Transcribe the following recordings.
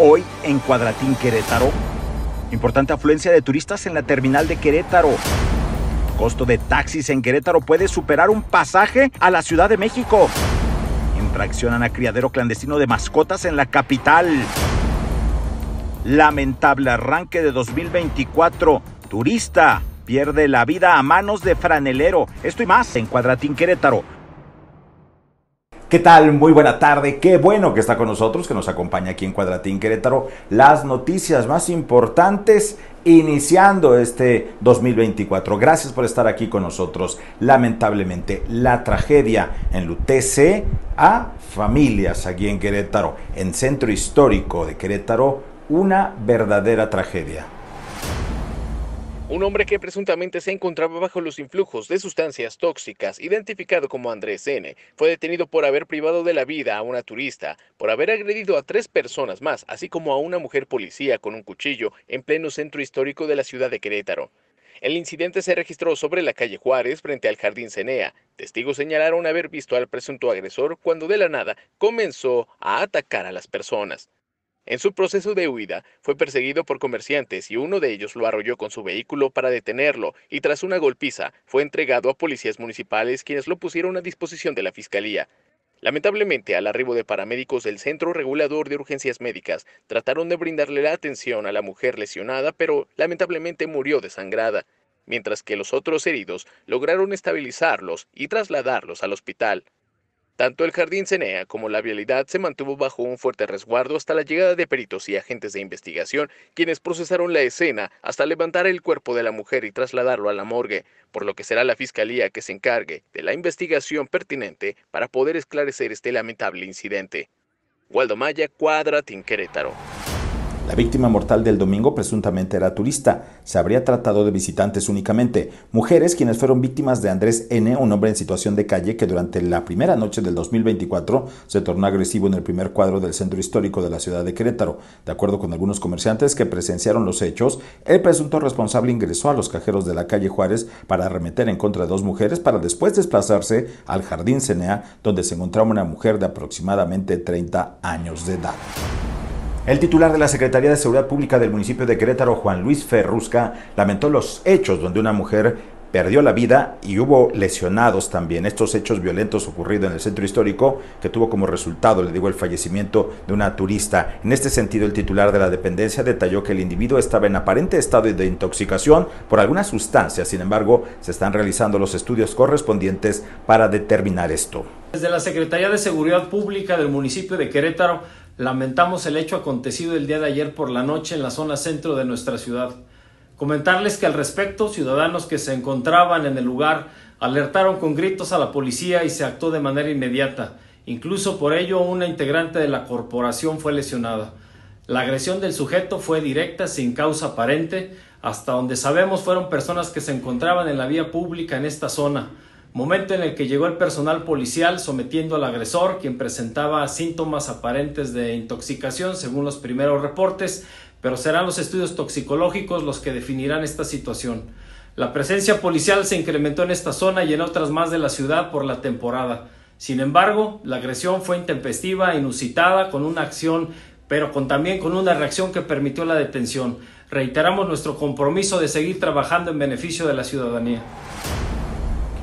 hoy en Cuadratín Querétaro. Importante afluencia de turistas en la terminal de Querétaro. Costo de taxis en Querétaro puede superar un pasaje a la Ciudad de México. Infraccionan a criadero clandestino de mascotas en la capital. Lamentable arranque de 2024. Turista pierde la vida a manos de franelero. Esto y más en Cuadratín Querétaro. ¿Qué tal? Muy buena tarde. Qué bueno que está con nosotros, que nos acompaña aquí en Cuadratín Querétaro. Las noticias más importantes iniciando este 2024. Gracias por estar aquí con nosotros. Lamentablemente, la tragedia en enlutece a familias aquí en Querétaro, en Centro Histórico de Querétaro, una verdadera tragedia. Un hombre que presuntamente se encontraba bajo los influjos de sustancias tóxicas, identificado como Andrés N., fue detenido por haber privado de la vida a una turista, por haber agredido a tres personas más, así como a una mujer policía con un cuchillo en pleno centro histórico de la ciudad de Querétaro. El incidente se registró sobre la calle Juárez frente al Jardín Cenea. Testigos señalaron haber visto al presunto agresor cuando de la nada comenzó a atacar a las personas. En su proceso de huida, fue perseguido por comerciantes y uno de ellos lo arrolló con su vehículo para detenerlo y tras una golpiza fue entregado a policías municipales quienes lo pusieron a disposición de la fiscalía. Lamentablemente, al arribo de paramédicos del Centro Regulador de Urgencias Médicas, trataron de brindarle la atención a la mujer lesionada, pero lamentablemente murió desangrada, mientras que los otros heridos lograron estabilizarlos y trasladarlos al hospital. Tanto el jardín Cenea como la vialidad se mantuvo bajo un fuerte resguardo hasta la llegada de peritos y agentes de investigación, quienes procesaron la escena hasta levantar el cuerpo de la mujer y trasladarlo a la morgue, por lo que será la fiscalía que se encargue de la investigación pertinente para poder esclarecer este lamentable incidente. Waldo Maya, Cuadra, Querétaro. La víctima mortal del domingo presuntamente era turista. Se habría tratado de visitantes únicamente, mujeres quienes fueron víctimas de Andrés N., un hombre en situación de calle que durante la primera noche del 2024 se tornó agresivo en el primer cuadro del centro histórico de la ciudad de Querétaro. De acuerdo con algunos comerciantes que presenciaron los hechos, el presunto responsable ingresó a los cajeros de la calle Juárez para arremeter en contra de dos mujeres para después desplazarse al jardín Cenea, donde se encontraba una mujer de aproximadamente 30 años de edad. El titular de la Secretaría de Seguridad Pública del municipio de Querétaro, Juan Luis Ferrusca, lamentó los hechos donde una mujer perdió la vida y hubo lesionados también. Estos hechos violentos ocurridos en el centro histórico que tuvo como resultado, le digo, el fallecimiento de una turista. En este sentido, el titular de la dependencia detalló que el individuo estaba en aparente estado de intoxicación por alguna sustancia. Sin embargo, se están realizando los estudios correspondientes para determinar esto. Desde la Secretaría de Seguridad Pública del municipio de Querétaro, Lamentamos el hecho acontecido el día de ayer por la noche en la zona centro de nuestra ciudad. Comentarles que al respecto, ciudadanos que se encontraban en el lugar alertaron con gritos a la policía y se actuó de manera inmediata. Incluso por ello una integrante de la corporación fue lesionada. La agresión del sujeto fue directa, sin causa aparente. Hasta donde sabemos fueron personas que se encontraban en la vía pública en esta zona momento en el que llegó el personal policial sometiendo al agresor, quien presentaba síntomas aparentes de intoxicación según los primeros reportes, pero serán los estudios toxicológicos los que definirán esta situación. La presencia policial se incrementó en esta zona y en otras más de la ciudad por la temporada. Sin embargo, la agresión fue intempestiva, inusitada, con una acción, pero también con una reacción que permitió la detención. Reiteramos nuestro compromiso de seguir trabajando en beneficio de la ciudadanía.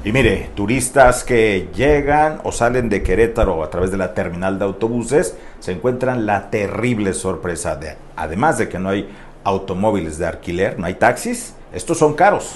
Y mire, turistas que llegan o salen de Querétaro a través de la terminal de autobuses se encuentran la terrible sorpresa de, además de que no hay automóviles de alquiler, no hay taxis, estos son caros.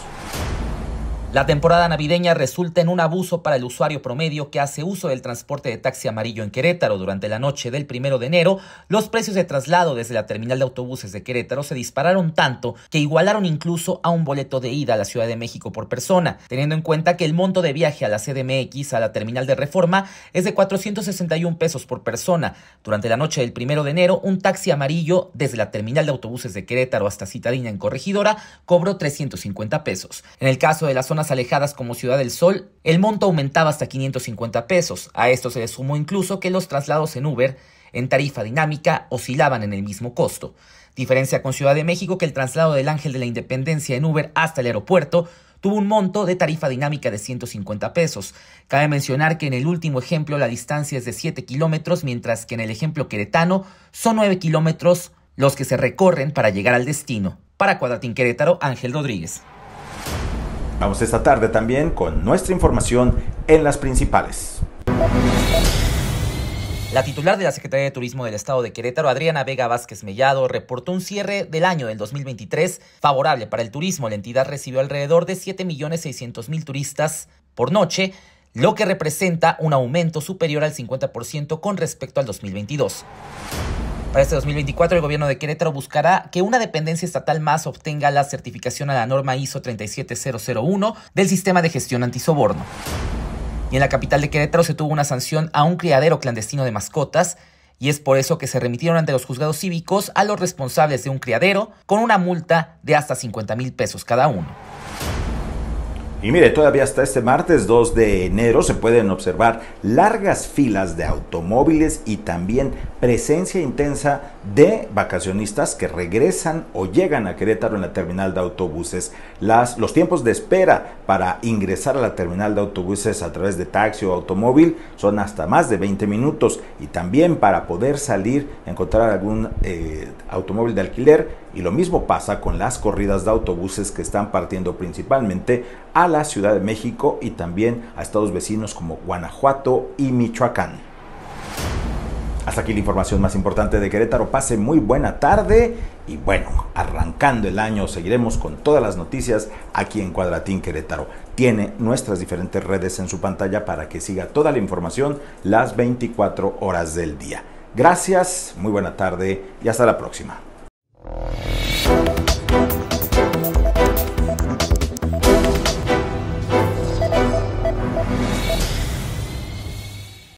La temporada navideña resulta en un abuso para el usuario promedio que hace uso del transporte de taxi amarillo en Querétaro. Durante la noche del primero de enero, los precios de traslado desde la terminal de autobuses de Querétaro se dispararon tanto que igualaron incluso a un boleto de ida a la Ciudad de México por persona, teniendo en cuenta que el monto de viaje a la CDMX a la terminal de reforma es de 461 pesos por persona. Durante la noche del primero de enero, un taxi amarillo desde la terminal de autobuses de Querétaro hasta Citadina en Corregidora cobró 350 pesos. En el caso de la zona alejadas como Ciudad del Sol, el monto aumentaba hasta 550 pesos. A esto se le sumó incluso que los traslados en Uber en tarifa dinámica oscilaban en el mismo costo. Diferencia con Ciudad de México que el traslado del Ángel de la Independencia en Uber hasta el aeropuerto tuvo un monto de tarifa dinámica de 150 pesos. Cabe mencionar que en el último ejemplo la distancia es de 7 kilómetros, mientras que en el ejemplo queretano son 9 kilómetros los que se recorren para llegar al destino. Para Cuadratín Querétaro, Ángel Rodríguez. Vamos esta tarde también con nuestra información en las principales. La titular de la Secretaría de Turismo del Estado de Querétaro, Adriana Vega Vázquez Mellado, reportó un cierre del año del 2023 favorable para el turismo. La entidad recibió alrededor de 7.600.000 turistas por noche, lo que representa un aumento superior al 50% con respecto al 2022. Para este 2024, el gobierno de Querétaro buscará que una dependencia estatal más obtenga la certificación a la norma ISO 37001 del sistema de gestión antisoborno. Y en la capital de Querétaro se tuvo una sanción a un criadero clandestino de mascotas, y es por eso que se remitieron ante los juzgados cívicos a los responsables de un criadero con una multa de hasta 50 mil pesos cada uno. Y mire, todavía hasta este martes 2 de enero se pueden observar largas filas de automóviles y también presencia intensa de vacacionistas que regresan o llegan a Querétaro en la terminal de autobuses. Las, los tiempos de espera para ingresar a la terminal de autobuses a través de taxi o automóvil son hasta más de 20 minutos y también para poder salir, encontrar algún eh, automóvil de alquiler y lo mismo pasa con las corridas de autobuses que están partiendo principalmente a la Ciudad de México y también a estados vecinos como Guanajuato y Michoacán. Hasta aquí la información más importante de Querétaro. Pase muy buena tarde y bueno, arrancando el año seguiremos con todas las noticias aquí en Cuadratín Querétaro. Tiene nuestras diferentes redes en su pantalla para que siga toda la información las 24 horas del día. Gracias, muy buena tarde y hasta la próxima.